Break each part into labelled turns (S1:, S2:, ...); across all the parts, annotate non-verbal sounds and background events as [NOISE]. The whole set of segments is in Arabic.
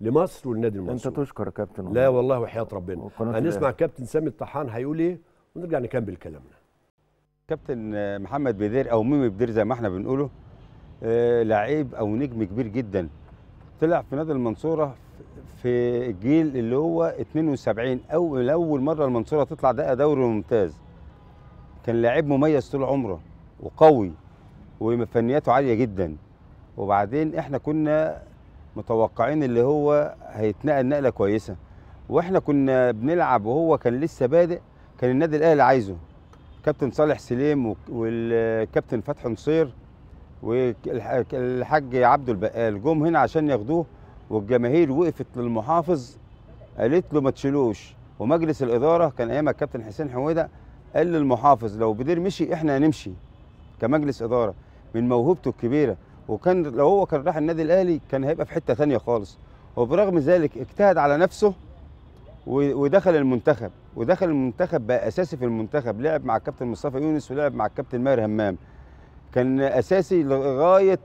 S1: لمصر والنادي المصري انت تشكر يا كابتن لا
S2: والله وحياه ربنا هنسمع كابتن سامي الطحان هيقول ايه ونرجع نكمل كلامنا
S1: كابتن محمد بدير او ميمي بدير زي ما احنا بنقوله آه لعيب او نجم كبير جدا طلع في نادي المنصوره في الجيل اللي هو 72 او اول مره المنصوره تطلع ده دوري ممتاز كان لعيب مميز طول عمره وقوي وفنياته عاليه جدا وبعدين احنا كنا متوقعين اللي هو هيتنقل نقله كويسه واحنا كنا بنلعب وهو كان لسه بادئ كان النادي الاهلي عايزه كابتن صالح سليم والكابتن فتحي نصير والحاج عبده البقال جم هنا عشان ياخدوه والجماهير وقفت للمحافظ قالت له ما تشيلوش ومجلس الاداره كان ايامها الكابتن حسين حويده قال للمحافظ لو بدير مشي احنا هنمشي كمجلس اداره من موهبته الكبيره وكان لو هو كان راح النادي الاهلي كان هيبقى في حته ثانيه خالص وبرغم ذلك اجتهد على نفسه ودخل المنتخب ودخل المنتخب بقى اساسي في المنتخب لعب مع الكابتن مصطفى يونس ولعب مع الكابتن ماهر همام كان اساسي لغايه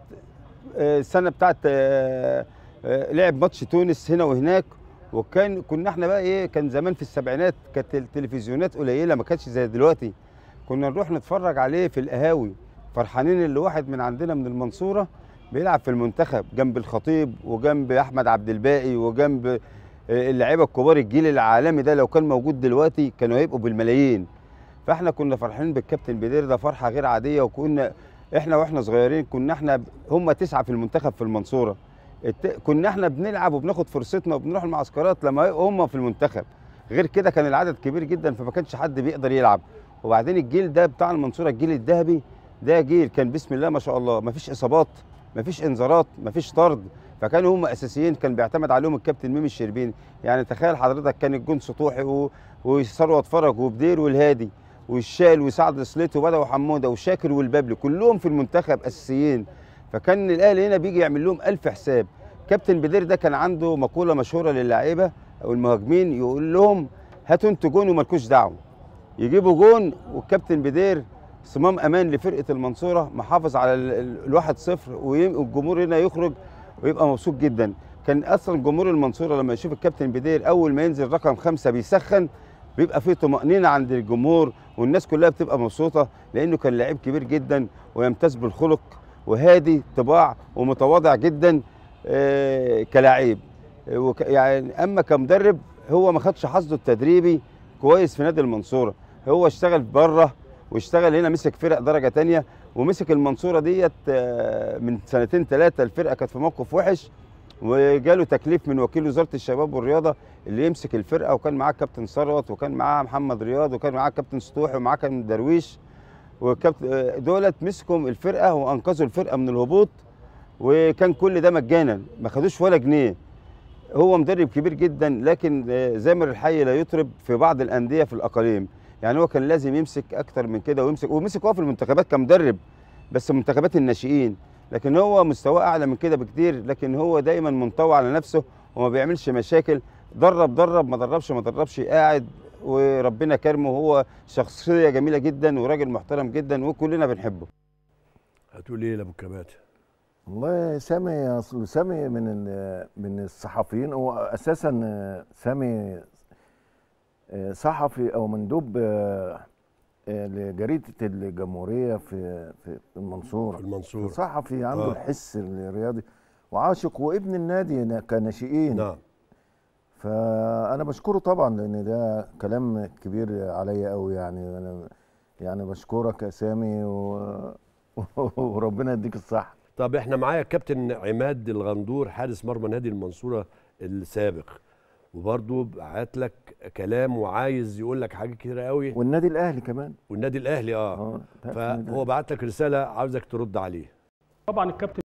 S1: آه، السنه بتاعت آه، آه، لعب ماتش تونس هنا وهناك وكان كنا احنا بقى ايه كان زمان في السبعينات كانت التلفزيونات قليله ما كانتش زي دلوقتي كنا نروح نتفرج عليه في القهاوي فرحانين اللي واحد من عندنا من المنصوره بيلعب في المنتخب جنب الخطيب وجنب احمد عبد الباقي وجنب آه، اللعيبه الكبار الجيل العالمي ده لو كان موجود دلوقتي كانوا هيبقوا بالملايين فاحنا كنا فرحانين بالكابتن بدير ده فرحه غير عاديه وكنا احنا واحنا صغيرين كنا احنا هم تسعه في المنتخب في المنصوره كنا احنا بنلعب وبناخد فرصتنا وبنروح المعسكرات لما هم في المنتخب غير كده كان العدد كبير جدا فما كانش حد بيقدر يلعب وبعدين الجيل ده بتاع المنصوره الجيل الذهبي ده جيل كان بسم الله ما شاء الله ما فيش اصابات ما فيش انذارات ما فيش طرد فكانوا هم اساسيين كان بيعتمد عليهم الكابتن ميمي الشربيني يعني تخيل حضرتك كان الجون سطوحي وثروت فرج وبدير والهادي والشال وسعد سليت وبدا وحموده وشاكر والبابلي كلهم في المنتخب اساسيين فكان الاهلي هنا بيجي يعمل لهم الف حساب كابتن بدير ده كان عنده مقوله مشهوره للاعيبه او المهاجمين يقول لهم هاتوا انتوا جون ومالكوش دعوه يجيبوا جون والكابتن بدير صمام امان لفرقه المنصوره محافظ على الواحد صفر والجمهور هنا يخرج ويبقى مبسوط جدا كان اصلا جمهور المنصوره لما يشوف الكابتن بدير اول ما ينزل رقم خمسة بيسخن بيبقى فيه طمأنينة عند الجمهور والناس كلها بتبقى مبسوطة لأنه كان لعيب كبير جدا ويمتاز بالخلق وهادي طباع ومتواضع جدا آه، كلاعب آه، يعني أما كمدرب هو ما خدش حظه التدريبي كويس في نادي المنصورة هو اشتغل بره واشتغل هنا مسك فرق درجه تانية ومسك المنصوره ديت آه، من سنتين ثلاثه الفرقه كانت في موقف وحش وجاله تكليف من وكيل وزاره الشباب والرياضه اللي يمسك الفرقه وكان معاه كابتن ثروت وكان معاه محمد رياض وكان معاه كابتن سطوحي ومعاه كابتن درويش والكابتن آه، دولت مسكوا الفرقه وانقذوا الفرقه من الهبوط وكان كل ده مجانا ما خدوش ولا جنيه هو مدرب كبير جدا لكن آه، زامر الحي لا يطرب في بعض الانديه في الاقاليم يعني هو كان لازم يمسك اكتر من كده ويمسك ومسك هو في المنتخبات كمدرب بس منتخبات الناشئين لكن هو مستواه اعلى من كده بكتير لكن هو دايما منطوي على نفسه وما بيعملش مشاكل درب درب ما دربش ما دربش قاعد وربنا كرمه هو شخصيه جميله جدا وراجل محترم جدا وكلنا بنحبه
S2: هتقول ايه لابو كبات والله سامي اصل سامي من من الصحفيين هو اساسا سامي صحفي او مندوب آه، آه، لجريده الجمهوريه في في المنصوره في المنصوره صحفي عنده آه. الحس الرياضي وعاشق وابن النادي كناشئين نعم فانا بشكره طبعا لان ده كلام كبير عليا قوي يعني انا يعني بشكرك يا سامي و... [LAUGHS] وربنا يديك الصحه طب احنا معايا كابتن عماد الغندور حارس مرمى نادي المنصوره السابق وبرضه بعت لك كلام وعايز يقول لك حاجات كتير قوي والنادي الاهلي كمان والنادي الاهلي اه, آه فهو بعت لك رساله عاوزك ترد عليه طبعا الكابتن